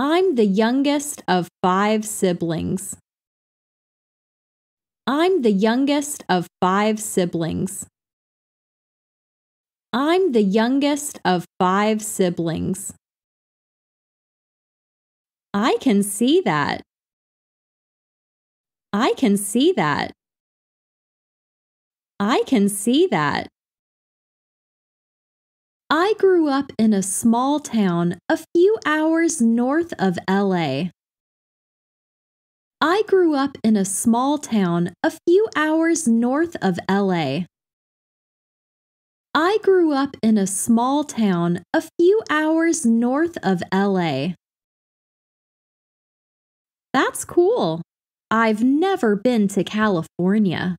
I'm the youngest of five siblings. I'm the youngest of five siblings. I'm the youngest of five siblings. I can see that. I can see that. I can see that. I grew up in a small town a few hours north of LA. I grew up in a small town a few hours north of LA. I grew up in a small town a few hours north of LA. That's cool. I've never been to California.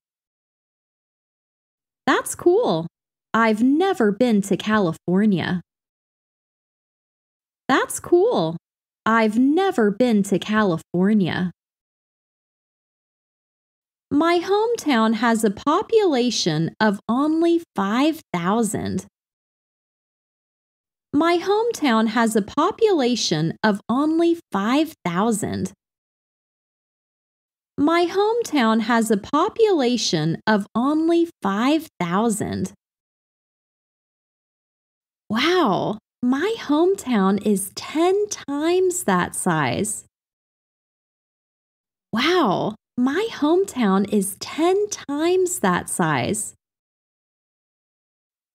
That's cool. I've never been to California. That's cool. I've never been to California. My hometown has a population of only 5,000. My hometown has a population of only 5,000. My hometown has a population of only 5,000. Wow, my hometown is 10 times that size. Wow, my hometown is 10 times that size.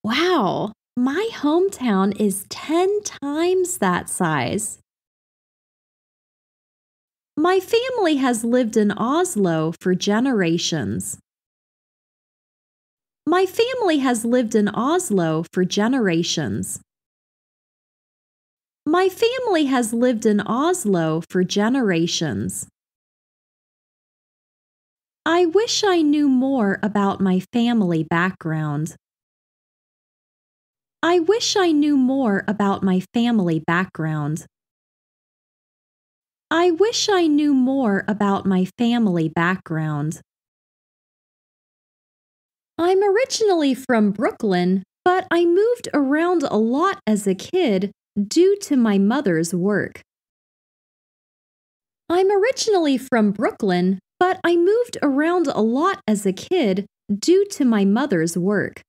Wow, my hometown is 10 times that size. My family has lived in Oslo for generations. My family has lived in Oslo for generations. My family has lived in Oslo for generations. I wish I knew more about my family background. I wish I knew more about my family background. I wish I knew more about my family background. I'm originally from Brooklyn, but I moved around a lot as a kid due to my mother's work. I'm originally from Brooklyn, but I moved around a lot as a kid due to my mother's work.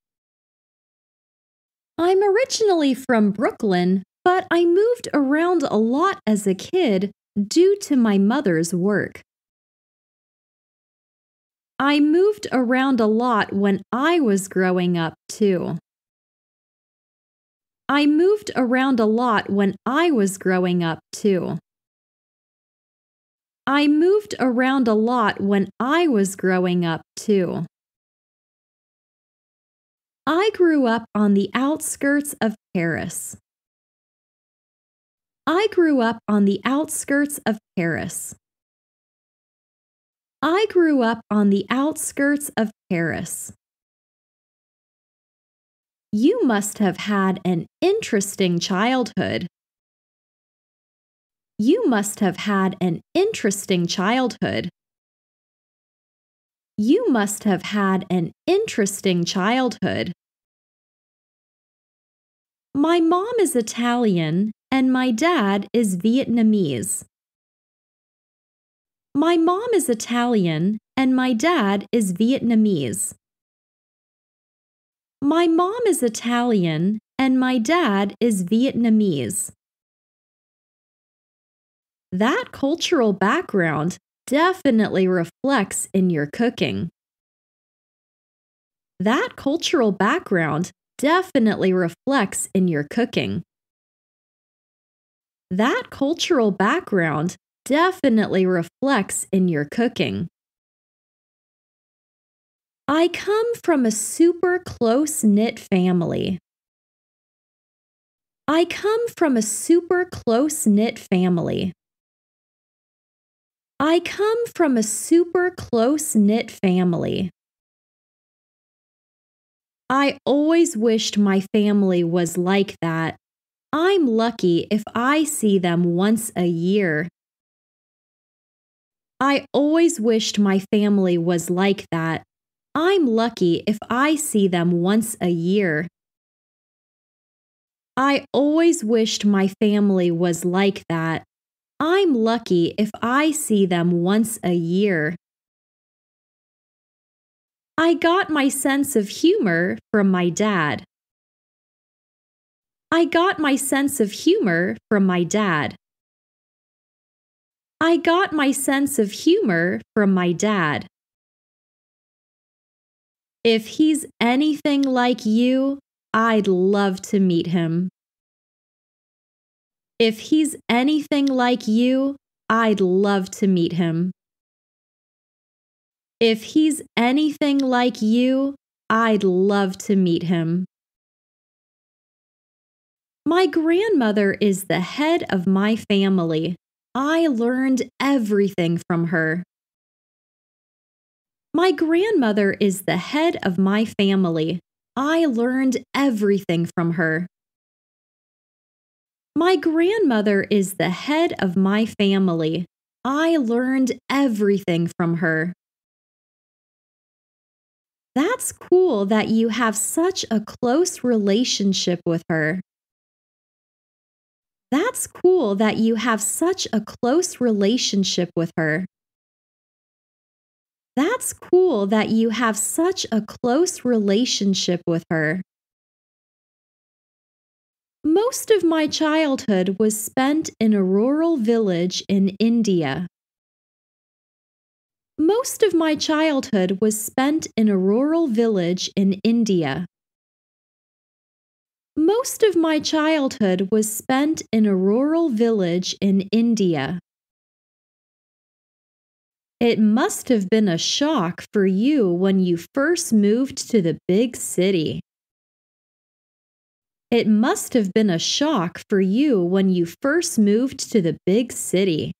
I'm originally from Brooklyn, but I moved around a lot as a kid due to my mother's work. I moved around a lot when I was growing up, too. I moved around a lot when I was growing up, too. I moved around a lot when I was growing up, too. I grew up on the outskirts of Paris. I grew up on the outskirts of Paris. I grew up on the outskirts of Paris. You must have had an interesting childhood. You must have had an interesting childhood. You must have had an interesting childhood. My mom is Italian and my dad is Vietnamese. My mom is Italian and my dad is Vietnamese. My mom is Italian and my dad is Vietnamese. That cultural background definitely reflects in your cooking. That cultural background definitely reflects in your cooking. That cultural background definitely reflects in your cooking. I come from a super close knit family. I come from a super close knit family. I come from a super close knit family. I always wished my family was like that. I'm lucky if I see them once a year. I always wished my family was like that. I'm lucky if I see them once a year. I always wished my family was like that. I'm lucky if I see them once a year. I got my sense of humor from my dad. I got my sense of humor from my dad. I got my sense of humor from my dad. If he's anything like you, I'd love to meet him. If he's anything like you, I'd love to meet him. If he's anything like you, I'd love to meet him. My grandmother is the head of my family. I learned everything from her. My grandmother is the head of my family. I learned everything from her. My grandmother is the head of my family. I learned everything from her. That's cool that you have such a close relationship with her. That's cool that you have such a close relationship with her. That's cool that you have such a close relationship with her. Most of my childhood was spent in a rural village in India. Most of my childhood was spent in a rural village in India. Most of my childhood was spent in a rural village in India. It must have been a shock for you when you first moved to the big city. It must have been a shock for you when you first moved to the big city.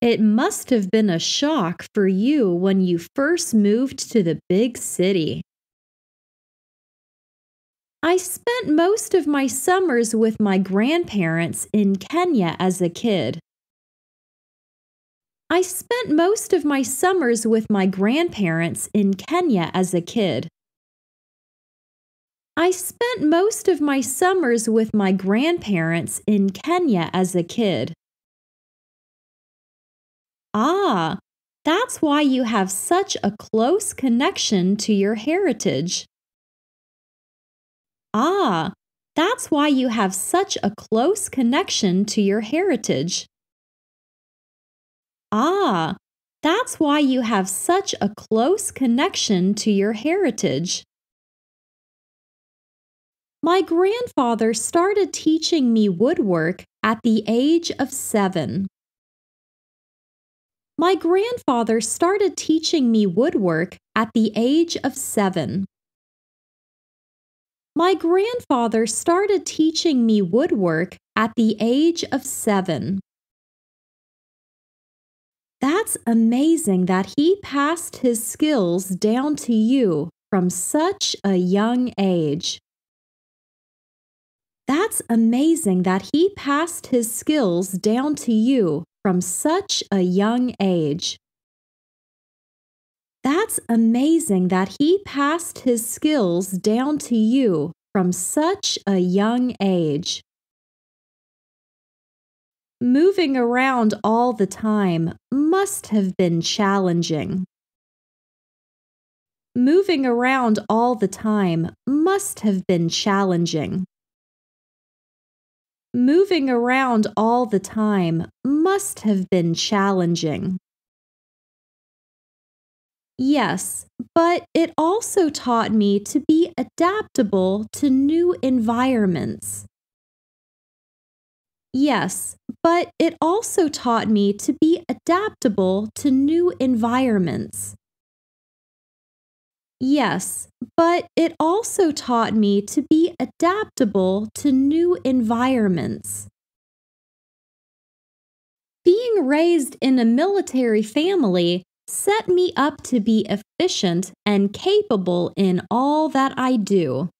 It must have been a shock for you when you first moved to the big city. I spent most of my summers with my grandparents in Kenya as a kid. I spent most of my summers with my grandparents in Kenya as a kid. I spent most of my summers with my grandparents in Kenya as a kid. Ah, that's why you have such a close connection to your heritage. Ah, that's why you have such a close connection to your heritage. Ah, that's why you have such a close connection to your heritage. My grandfather started teaching me woodwork at the age of seven. My grandfather started teaching me woodwork at the age of seven. My grandfather started teaching me woodwork at the age of seven. That's amazing that he passed his skills down to you from such a young age. That's amazing that he passed his skills down to you from such a young age. That's amazing that he passed his skills down to you from such a young age. Moving around all the time must have been challenging. Moving around all the time must have been challenging. Moving around all the time must have been challenging. Yes, but it also taught me to be adaptable to new environments. Yes, but it also taught me to be adaptable to new environments. Yes, but it also taught me to be adaptable to new environments. Being raised in a military family Set me up to be efficient and capable in all that I do.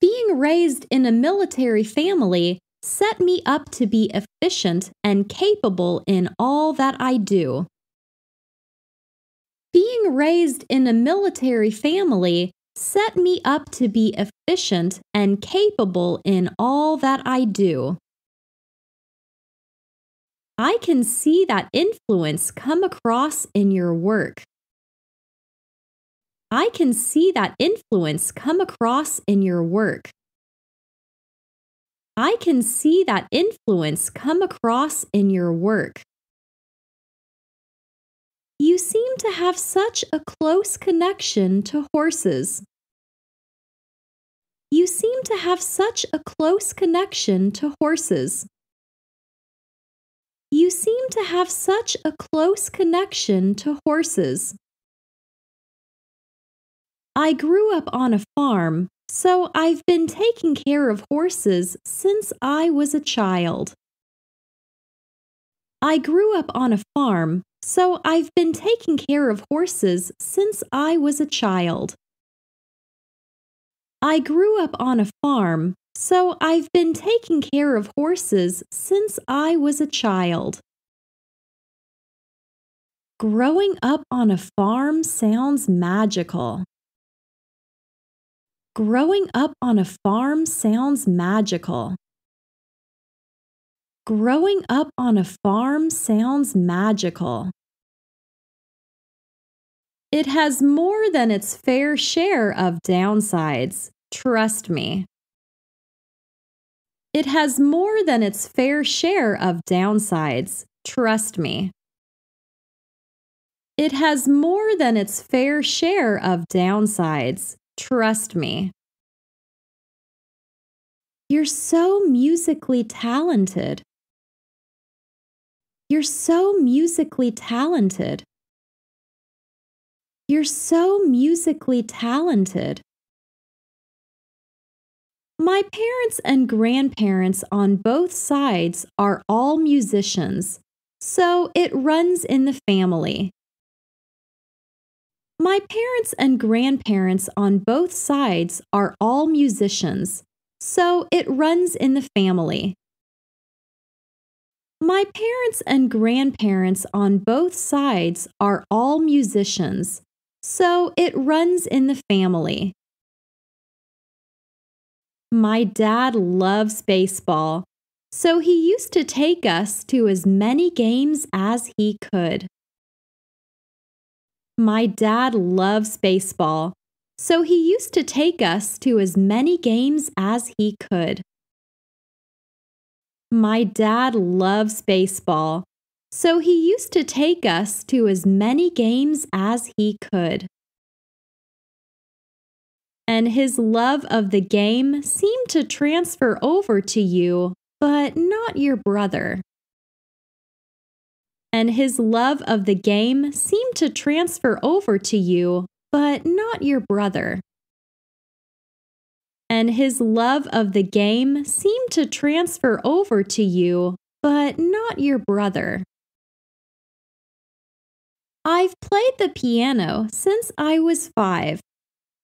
Being raised in a military family set me up to be efficient and capable in all that I do. Being raised in a military family set me up to be efficient and capable in all that I do. I can see that influence come across in your work. I can see that influence come across in your work. I can see that influence come across in your work. You seem to have such a close connection to horses. You seem to have such a close connection to horses. You seem to have such a close connection to horses. I grew up on a farm, so I've been taking care of horses since I was a child. I grew up on a farm, so I've been taking care of horses since I was a child. I grew up on a farm, so I've been taking care of horses since I was a child. Growing up on a farm sounds magical. Growing up on a farm sounds magical. Growing up on a farm sounds magical. It has more than its fair share of downsides, trust me. It has more than its fair share of downsides, trust me. It has more than its fair share of downsides, trust me. You're so musically talented. You're so musically talented. You're so musically talented. My parents and grandparents on both sides are all musicians, so it runs in the family. My parents and grandparents on both sides are all musicians, so it runs in the family. My parents and grandparents on both sides are all musicians, so it runs in the family. My dad loves baseball, so he used to take us to as many games as he could. My dad loves baseball, so he used to take us to as many games as he could. My dad loves baseball, so he used to take us to as many games as he could and his love of the game seemed to transfer over to you, but not your brother. And his love of the game seemed to transfer over to you, but not your brother. And his love of the game seemed to transfer over to you, but not your brother. I've played the piano since I was five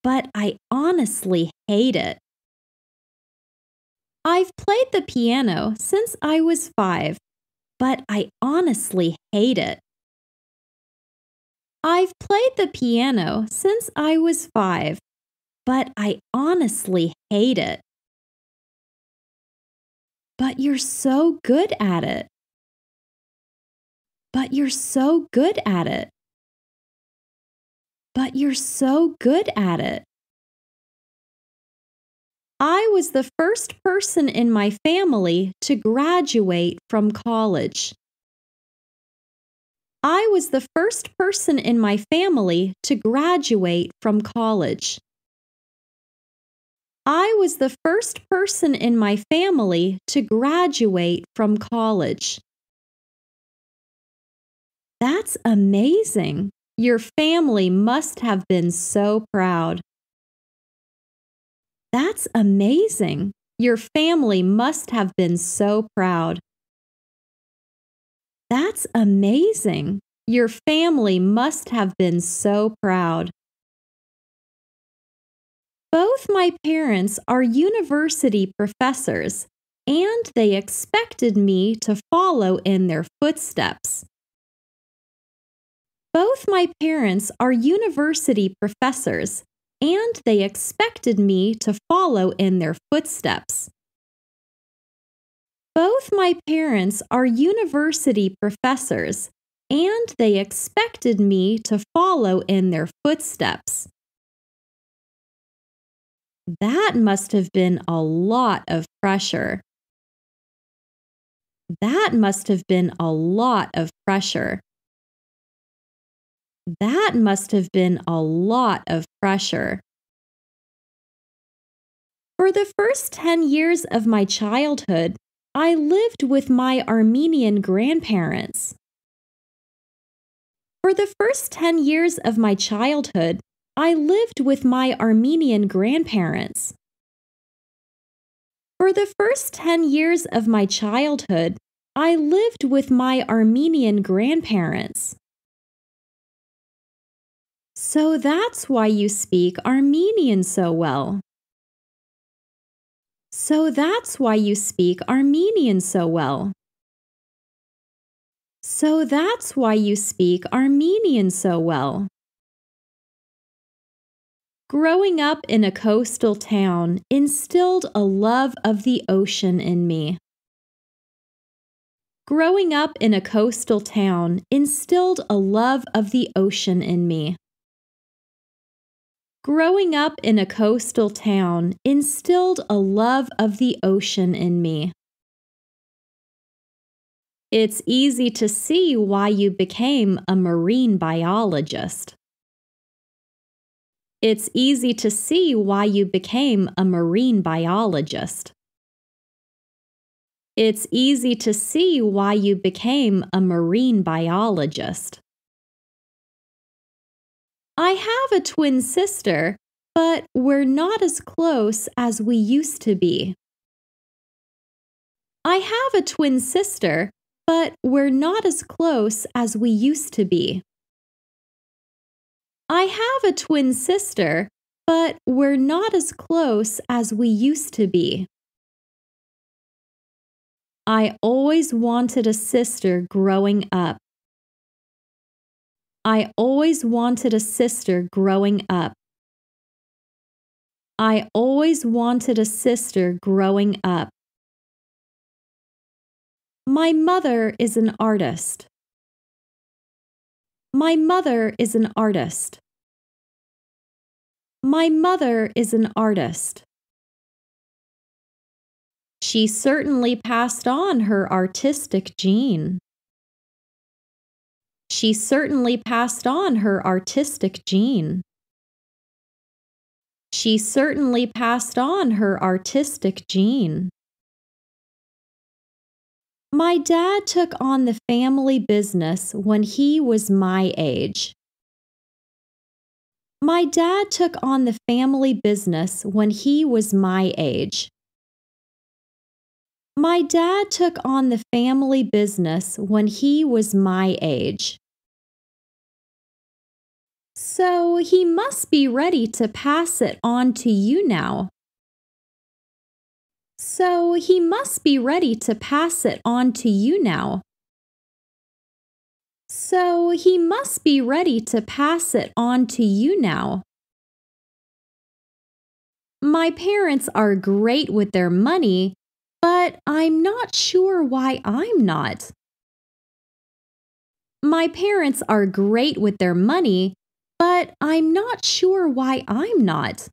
but I honestly hate it. I've played the piano since I was five, but I honestly hate it. I've played the piano since I was five, but I honestly hate it. But you're so good at it. But you're so good at it but you're so good at it. I was the first person in my family to graduate from college. I was the first person in my family to graduate from college. I was the first person in my family to graduate from college. That's amazing. Your family must have been so proud. That's amazing. Your family must have been so proud. That's amazing. Your family must have been so proud. Both my parents are university professors, and they expected me to follow in their footsteps. Both my parents are university professors, and they expected me to follow in their footsteps. Both my parents are university professors, and they expected me to follow in their footsteps. That must have been a lot of pressure. That must have been a lot of pressure. That must have been a lot of pressure. For the first 10 years of my childhood, I lived with my Armenian grandparents. For the first 10 years of my childhood, I lived with my Armenian grandparents. For the first 10 years of my childhood, I lived with my Armenian grandparents. So that's why you speak Armenian so well. So that's why you speak Armenian so well. So that's why you speak Armenian so well. Growing up in a coastal town instilled a love of the ocean in me. Growing up in a coastal town instilled a love of the ocean in me. Growing up in a coastal town instilled a love of the ocean in me. It's easy to see why you became a marine biologist. It's easy to see why you became a marine biologist. It's easy to see why you became a marine biologist. I have a twin sister, but we're not as close as we used to be. I have a twin sister, but we're not as close as we used to be. I have a twin sister, but we're not as close as we used to be. I always wanted a sister growing up. I always wanted a sister growing up. I always wanted a sister growing up. My mother is an artist. My mother is an artist. My mother is an artist. She certainly passed on her artistic gene. She certainly passed on her artistic gene. She certainly passed on her artistic gene. My dad took on the family business when he was my age. My dad took on the family business when he was my age. My dad took on the family business when he was my age so he must be ready to pass it on to you now. So he must be ready to pass it on to you now. So he must be ready to pass it on to you now. My parents are great with their money, but I'm not sure why I'm not. My parents are great with their money, but I'm not sure why I'm not.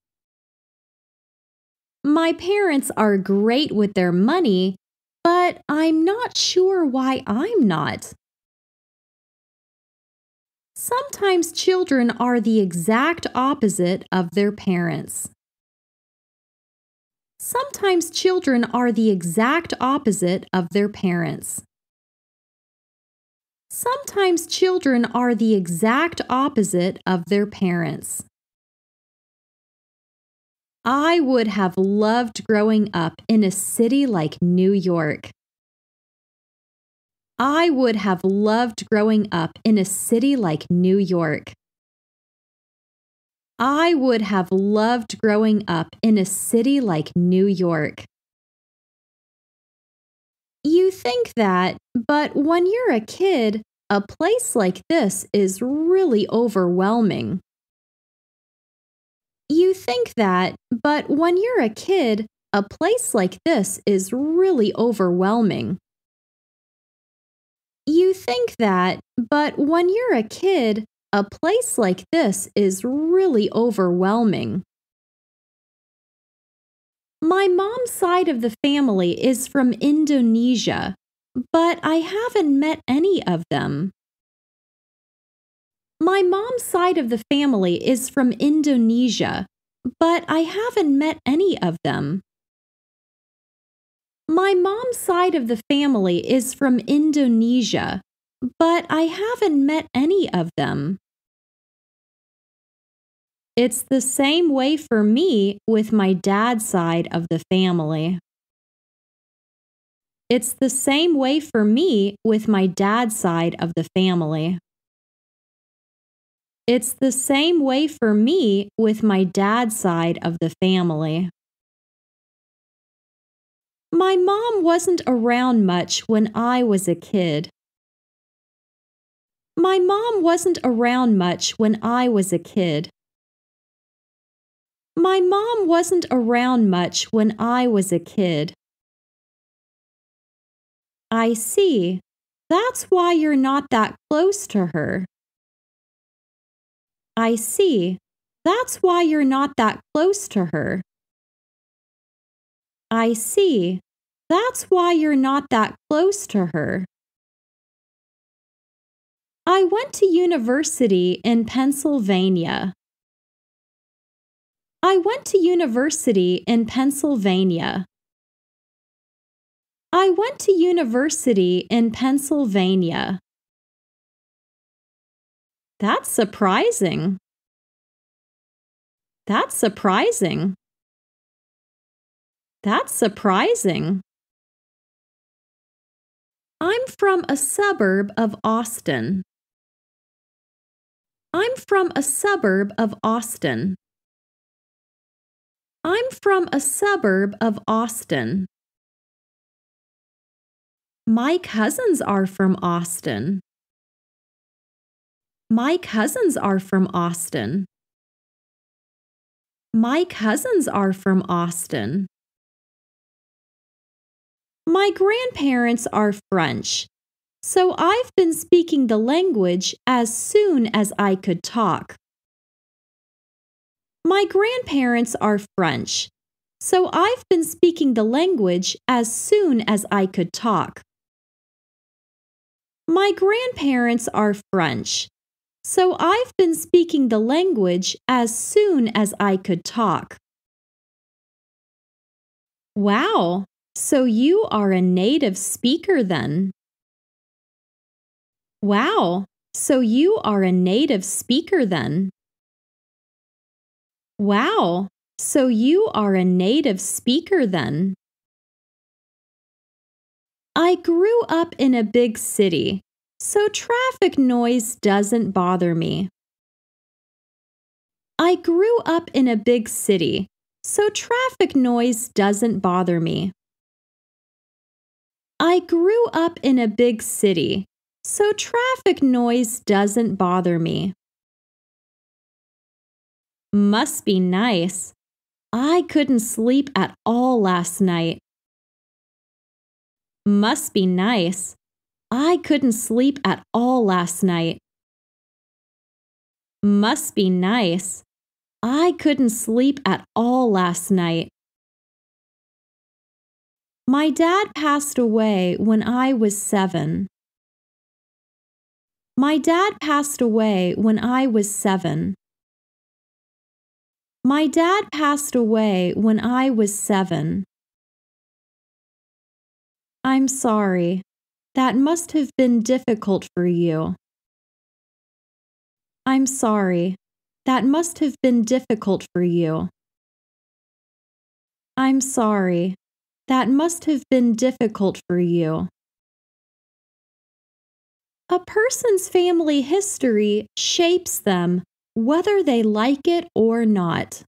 My parents are great with their money, but I'm not sure why I'm not. Sometimes children are the exact opposite of their parents. Sometimes children are the exact opposite of their parents. Sometimes children are the exact opposite of their parents. I would have loved growing up in a city like New York. I would have loved growing up in a city like New York. I would have loved growing up in a city like New York. You think that, but when you're a kid, a place like this is really overwhelming. You think that, but when you're a kid, a place like this is really overwhelming. You think that, but when you're a kid, a place like this is really overwhelming. My mom's side of the family is from Indonesia, but I haven't met any of them. My mom's side of the family is from Indonesia, but I haven't met any of them. My mom's side of the family is from Indonesia, but I haven't met any of them. It's the same way for me with my dad's side of the family. It's the same way for me with my dad's side of the family. It's the same way for me with my dad's side of the family. My mom wasn't around much when I was a kid. My mom wasn't around much when I was a kid. My mom wasn't around much when I was a kid. I see. That's why you're not that close to her. I see. That's why you're not that close to her. I see. That's why you're not that close to her. I went to university in Pennsylvania. I went to university in Pennsylvania. I went to university in Pennsylvania. That's surprising. That's surprising. That's surprising. I'm from a suburb of Austin. I'm from a suburb of Austin. I'm from a suburb of Austin. My cousins are from Austin. My cousins are from Austin. My cousins are from Austin. My grandparents are French, so I've been speaking the language as soon as I could talk. My grandparents are French, so I've been speaking the language as soon as I could talk. My grandparents are French, so I've been speaking the language as soon as I could talk. Wow, so you are a native speaker then. Wow, so you are a native speaker then. Wow, so you are a native speaker then. I grew up in a big city, so traffic noise doesn't bother me. I grew up in a big city, so traffic noise doesn't bother me. I grew up in a big city, so traffic noise doesn't bother me. Must be nice. I couldn't sleep at all last night. Must be nice. I couldn't sleep at all last night. Must be nice. I couldn't sleep at all last night. My dad passed away when I was seven. My dad passed away when I was seven. My dad passed away when I was seven. I'm sorry. That must have been difficult for you. I'm sorry. That must have been difficult for you. I'm sorry. That must have been difficult for you. A person's family history shapes them whether they like it or not.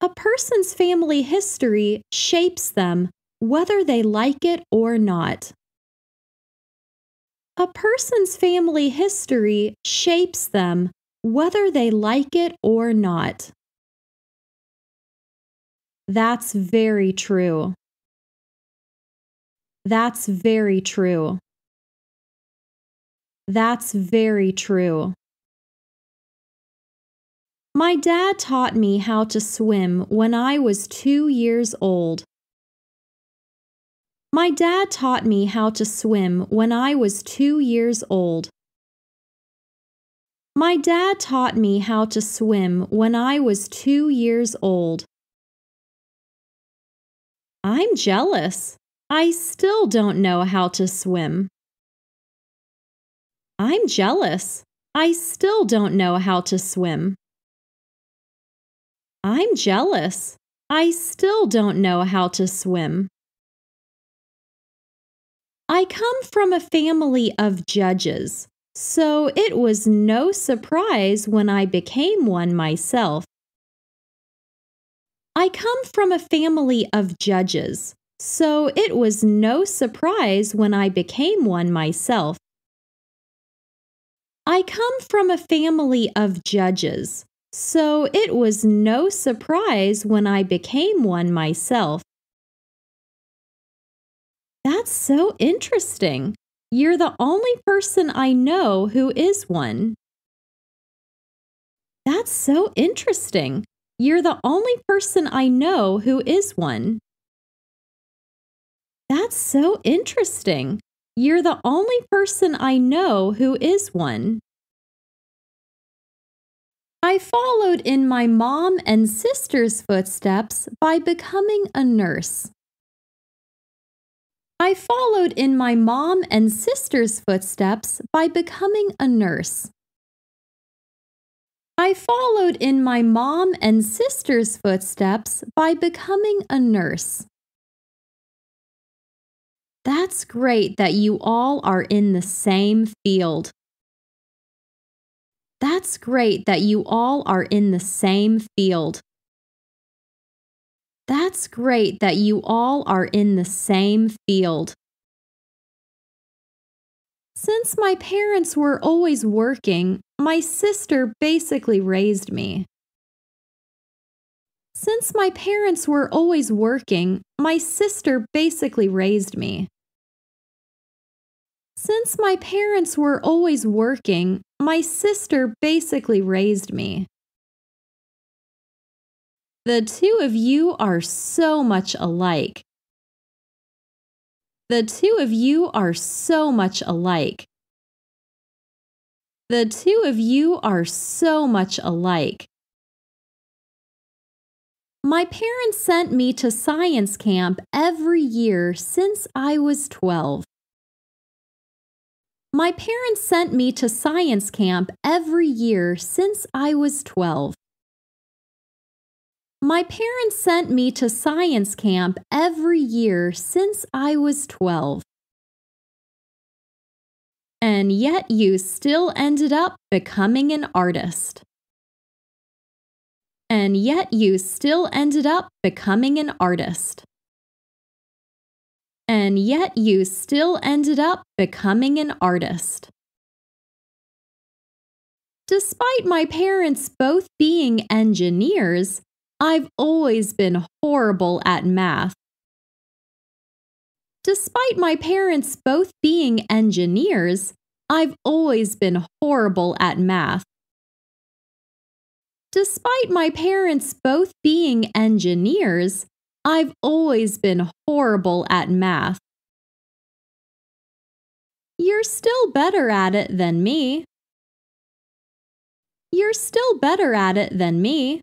A person's family history shapes them whether they like it or not. A person's family history shapes them whether they like it or not. That's very true. That's very true. That's very true. My dad taught me how to swim when I was two years old. My dad taught me how to swim when I was two years old. My dad taught me how to swim when I was two years old. I'm jealous. I still don't know how to swim. I'm jealous. I still don't know how to swim. I'm jealous. I still don't know how to swim. I come from a family of judges, so it was no surprise when I became one myself. I come from a family of judges, so it was no surprise when I became one myself. I come from a family of judges, so it was no surprise when I became one myself. That's so interesting. You're the only person I know who is one. That's so interesting. You're the only person I know who is one. That's so interesting. You're the only person I know who is one. I followed in my mom and sister's footsteps by becoming a nurse. I followed in my mom and sister's footsteps by becoming a nurse. I followed in my mom and sister's footsteps by becoming a nurse. That's great that you all are in the same field. That's great that you all are in the same field. That's great that you all are in the same field. Since my parents were always working, my sister basically raised me. Since my parents were always working, my sister basically raised me. Since my parents were always working, my sister basically raised me. The two of you are so much alike. The two of you are so much alike. The two of you are so much alike. My parents sent me to science camp every year since I was 12. My parents sent me to science camp every year since I was 12. My parents sent me to science camp every year since I was 12. And yet you still ended up becoming an artist. And yet you still ended up becoming an artist. And yet you still ended up becoming an artist. Despite my parents both being engineers, I've always been horrible at math. Despite my parents both being engineers, I've always been horrible at math. Despite my parents both being engineers, I've always been horrible at math. You're still better at it than me. You're still better at it than me.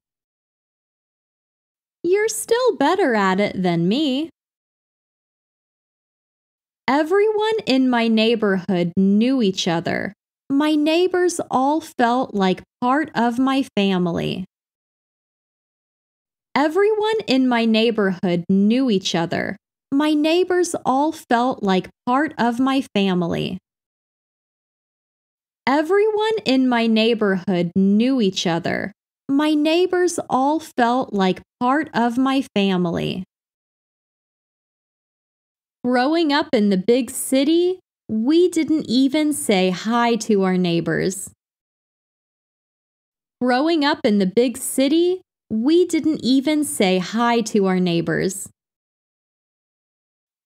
You're still better at it than me. Everyone in my neighborhood knew each other. My neighbors all felt like part of my family. Everyone in my neighborhood knew each other. My neighbors all felt like part of my family. Everyone in my neighborhood knew each other my neighbors all felt like part of my family. Growing up in the big city, we didn't even say hi to our neighbors. Growing up in the big city, we didn't even say hi to our neighbors.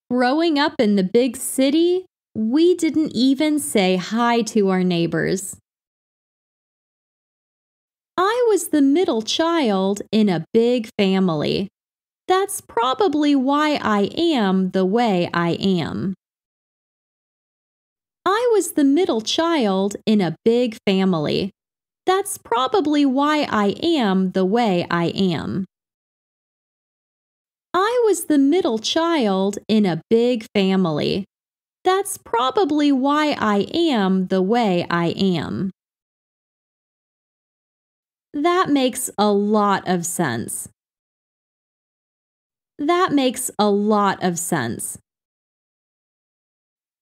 Growing up in the big city, we didn't even say hi to our neighbors. I was the middle child in a big family. That's probably why I am the way I am. I was the middle child in a big family. That's probably why I am the way I am. I was the middle child in a big family. That's probably why I am the way I am. That makes a lot of sense. That makes a lot of sense.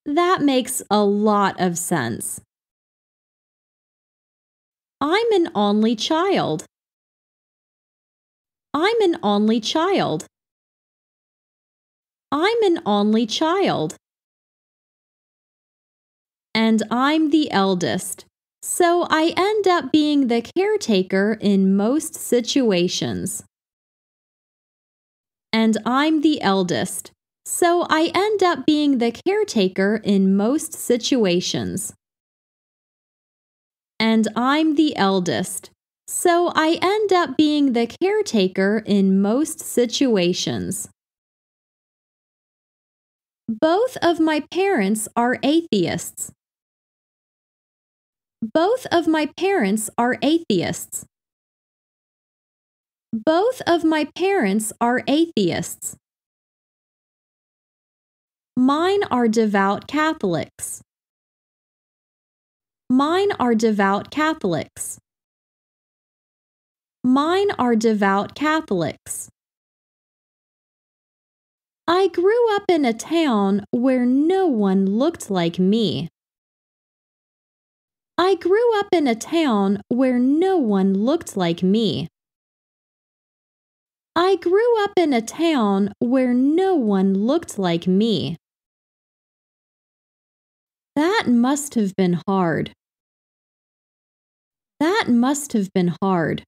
That makes a lot of sense. I'm an only child. I'm an only child. I'm an only child. And I'm the eldest. So I end up being the caretaker in most situations. And I'm the eldest. So I end up being the caretaker in most situations. And I'm the eldest. So I end up being the caretaker in most situations. Both of my parents are atheists. Both of my parents are atheists. Both of my parents are atheists. Mine are devout Catholics. Mine are devout Catholics. Mine are devout Catholics. I grew up in a town where no one looked like me. I grew up in a town where no one looked like me. I grew up in a town where no one looked like me. That must have been hard. That must have been hard.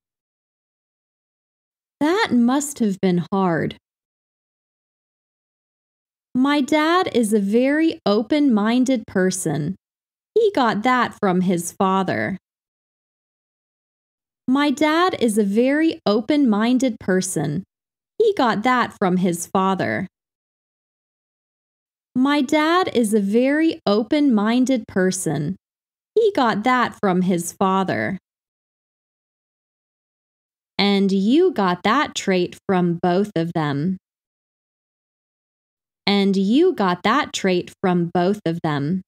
That must have been hard. My dad is a very open minded person. He got that from his father. My dad is a very open minded person. He got that from his father. My dad is a very open minded person. He got that from his father. And you got that trait from both of them. And you got that trait from both of them.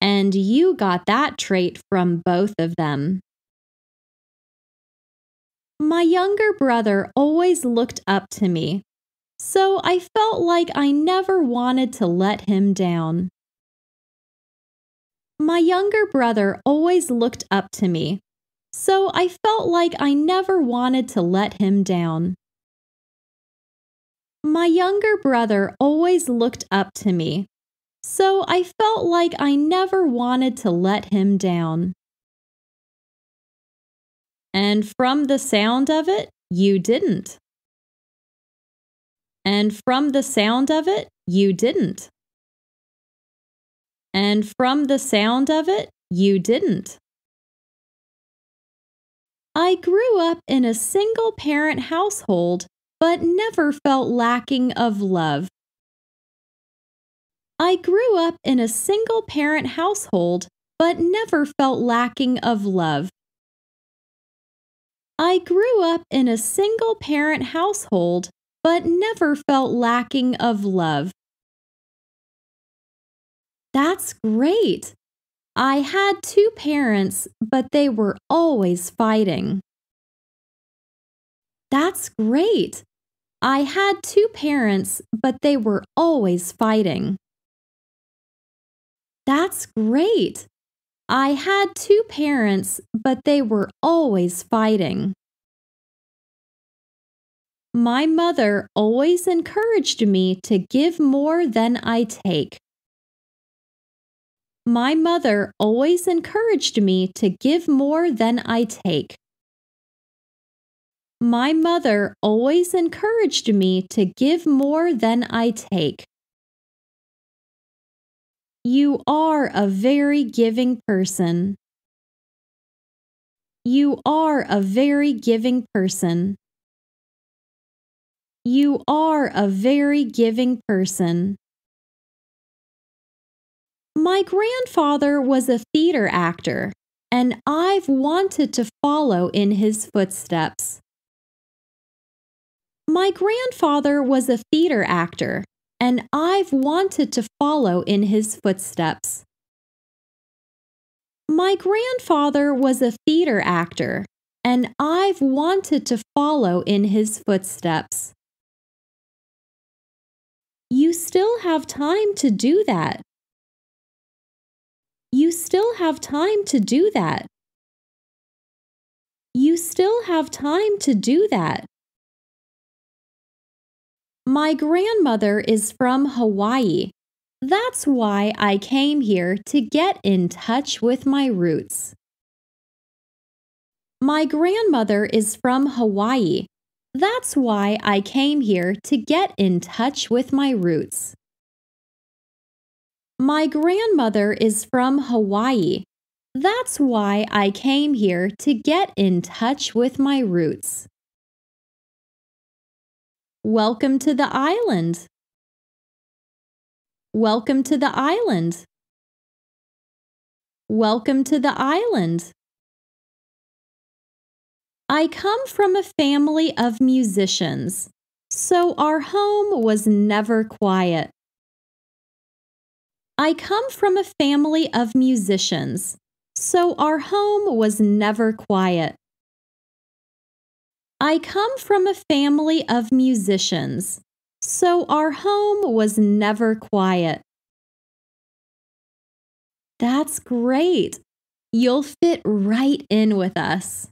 And you got that trait from both of them. My younger brother always looked up to me, so I felt like I never wanted to let him down. My younger brother always looked up to me, so I felt like I never wanted to let him down. My younger brother always looked up to me, so I felt like I never wanted to let him down. And from the sound of it, you didn't. And from the sound of it, you didn't. And from the sound of it, you didn't. I grew up in a single parent household, but never felt lacking of love. I grew up in a single parent household, but never felt lacking of love. I grew up in a single parent household, but never felt lacking of love. That's great. I had two parents, but they were always fighting. That's great. I had two parents, but they were always fighting. That's great. I had two parents, but they were always fighting. My mother always encouraged me to give more than I take. My mother always encouraged me to give more than I take. My mother always encouraged me to give more than I take. You are a very giving person. You are a very giving person. You are a very giving person. My grandfather was a theater actor, and I've wanted to follow in his footsteps. My grandfather was a theater actor, and I've wanted to follow in his footsteps. My grandfather was a theater actor, and I've wanted to follow in his footsteps. You still have time to do that. You still have time to do that. You still have time to do that. My grandmother is from Hawaii. That's why I came here to get in touch with my roots. My grandmother is from Hawaii. That's why I came here to get in touch with my roots. My grandmother is from Hawaii. That's why I came here to get in touch with my roots. Welcome to the island. Welcome to the island. Welcome to the island. I come from a family of musicians, so our home was never quiet. I come from a family of musicians, so our home was never quiet. I come from a family of musicians, so our home was never quiet. That's great. You'll fit right in with us.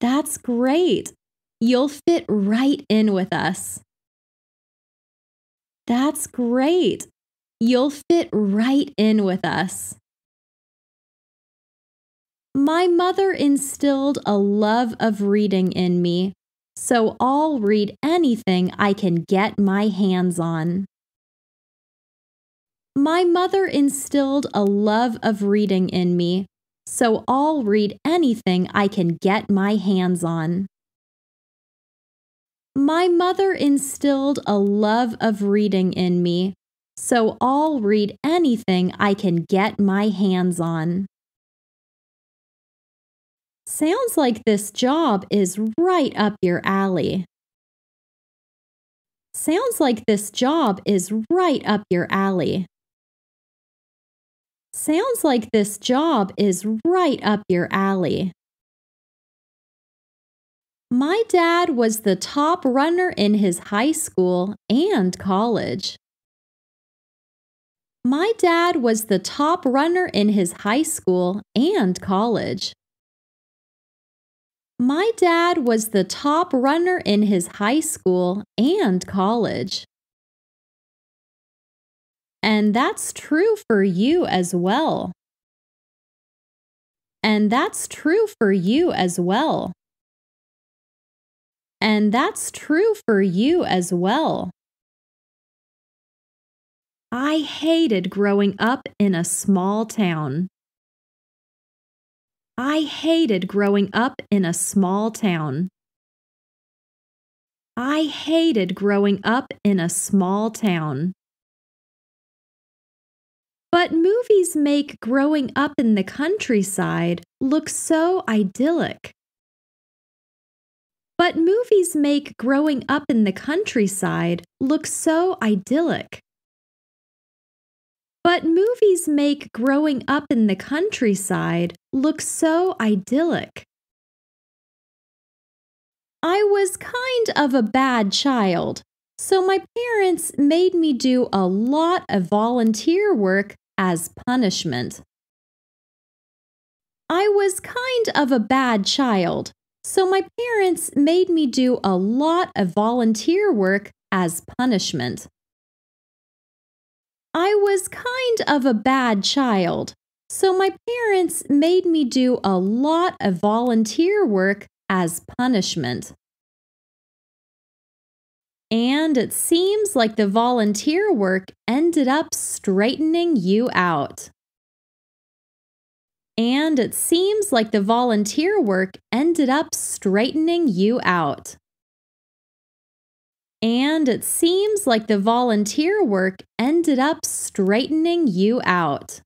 That's great. You'll fit right in with us. That's great. You'll fit right in with us. My mother instilled a love of reading in me, so I'll read anything I can get my hands on. My mother instilled a love of reading in me, so I'll read anything I can get my hands on. My mother instilled a love of reading in me, so I'll read anything I can get my hands on. Sounds like this job is right up your alley. Sounds like this job is right up your alley. Sounds like this job is right up your alley. My dad was the top runner in his high school and college. My dad was the top runner in his high school and college. My dad was the top runner in his high school and college. And that's true for you as well. And that's true for you as well. And that's true for you as well. I hated growing up in a small town. I hated growing up in a small town. I hated growing up in a small town. But movies make growing up in the countryside look so idyllic. But movies make growing up in the countryside look so idyllic. But movies make growing up in the countryside look so idyllic. I was kind of a bad child, so my parents made me do a lot of volunteer work as punishment. I was kind of a bad child, so my parents made me do a lot of volunteer work as punishment. I was kind of a bad child, so my parents made me do a lot of volunteer work as punishment. And it seems like the volunteer work ended up straightening you out. And it seems like the volunteer work ended up straightening you out. And it seems like the volunteer work ended up straightening you out.